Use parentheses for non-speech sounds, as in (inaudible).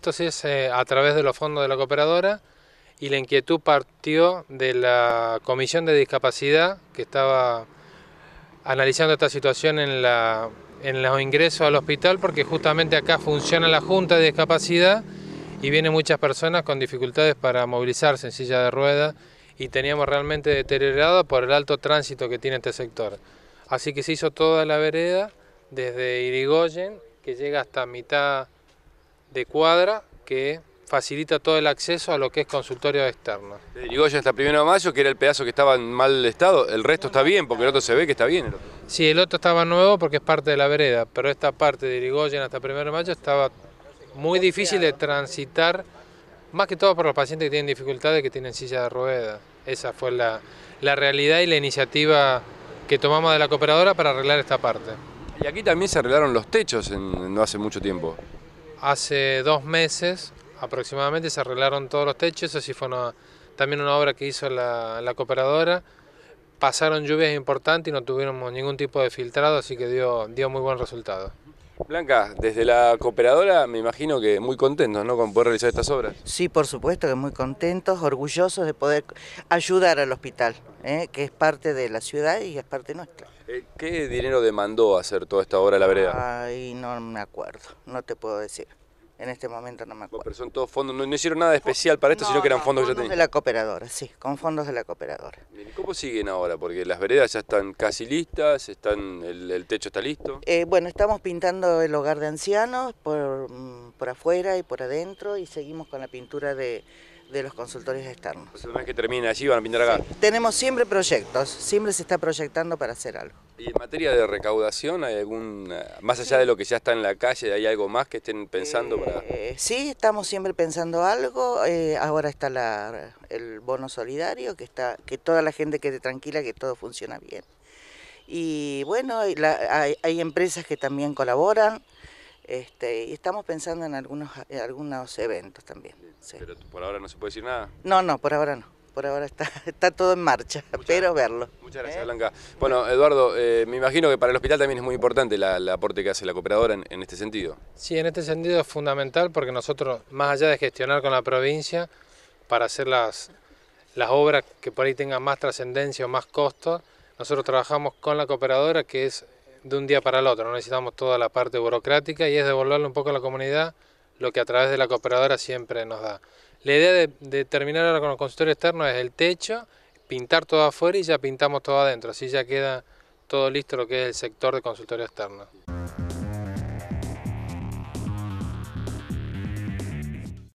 Entonces, es eh, a través de los fondos de la cooperadora y la inquietud partió de la Comisión de Discapacidad que estaba analizando esta situación en, en los ingresos al hospital porque justamente acá funciona la Junta de Discapacidad y vienen muchas personas con dificultades para movilizarse en silla de ruedas y teníamos realmente deteriorado por el alto tránsito que tiene este sector. Así que se hizo toda la vereda desde Irigoyen que llega hasta mitad de cuadra que facilita todo el acceso a lo que es consultorio externo. Irigoyen hasta primero de mayo, que era el pedazo que estaba en mal estado, el resto está bien, porque el otro se ve que está bien. Sí, el otro estaba nuevo porque es parte de la vereda, pero esta parte de Irigoyen hasta primero de mayo estaba muy difícil de transitar, más que todo por los pacientes que tienen dificultades, que tienen silla de ruedas. Esa fue la, la realidad y la iniciativa que tomamos de la cooperadora para arreglar esta parte. Y aquí también se arreglaron los techos no hace mucho tiempo. Hace dos meses aproximadamente se arreglaron todos los techos, así fue también una obra que hizo la, cooperadora. Pasaron lluvias importantes y no tuvimos ningún tipo de filtrado, así que dio muy buen resultado. Blanca, desde la cooperadora me imagino que muy contentos ¿no? con poder realizar estas obras. Sí, por supuesto que muy contentos, orgullosos de poder ayudar al hospital, ¿eh? que es parte de la ciudad y es parte nuestra. Eh, ¿Qué dinero demandó hacer toda esta obra la vereda? Ay, no me acuerdo, no te puedo decir en este momento no me acuerdo. Pero son todos fondos, no, hicieron nada especial para esto, sino que eran fondos que ya tenían. de la cooperadora, sí, con fondos de la cooperadora. ¿Y cómo siguen ahora? Porque las veredas ya están casi listas, están el, techo está listo. Eh, bueno, estamos pintando el hogar de ancianos por, mm, por afuera y por adentro y seguimos con la pintura de de los consultores externos. Pues una que termine allí, van a pintar acá. tenemos siempre proyectos, siempre se está proyectando para hacer algo. ¿Y en materia de recaudación, hay algún, eh, más allá de lo que ya está en la calle, hay algo más que estén pensando para...? Eh, sí, estamos siempre pensando algo, eh, ahora está el bono solidario, que, está, que toda la gente quede tranquila que todo funciona bien. Y bueno, hay, hay empresas que también colaboran, este, y estamos pensando en algunos, eh, eventos también. Pero por ahora no se puede decir nada. No, no, por ahora no. Por ahora está, (laughs) está todo en marcha, (laughs) pero verlo. Muchas gracias, ¿Eh? Blanca. Bueno, Eduardo, eh, me imagino que para el hospital también es muy importante el aporte que hace la cooperadora en, este sentido. Sí, en este sentido es fundamental porque nosotros, más allá de gestionar con la provincia para hacer las, las obras que por ahí tengan más trascendencia o más costo, nosotros trabajamos con la cooperadora que es de un día para el otro, no necesitamos toda la parte burocrática y es devolverle un poco a la comunidad lo que a través de la cooperadora siempre nos da. La idea de, terminar ahora con el consultorio externo es el techo, pintar todo afuera y ya pintamos todo adentro, así ya queda todo listo lo que es el sector de consultorio externo.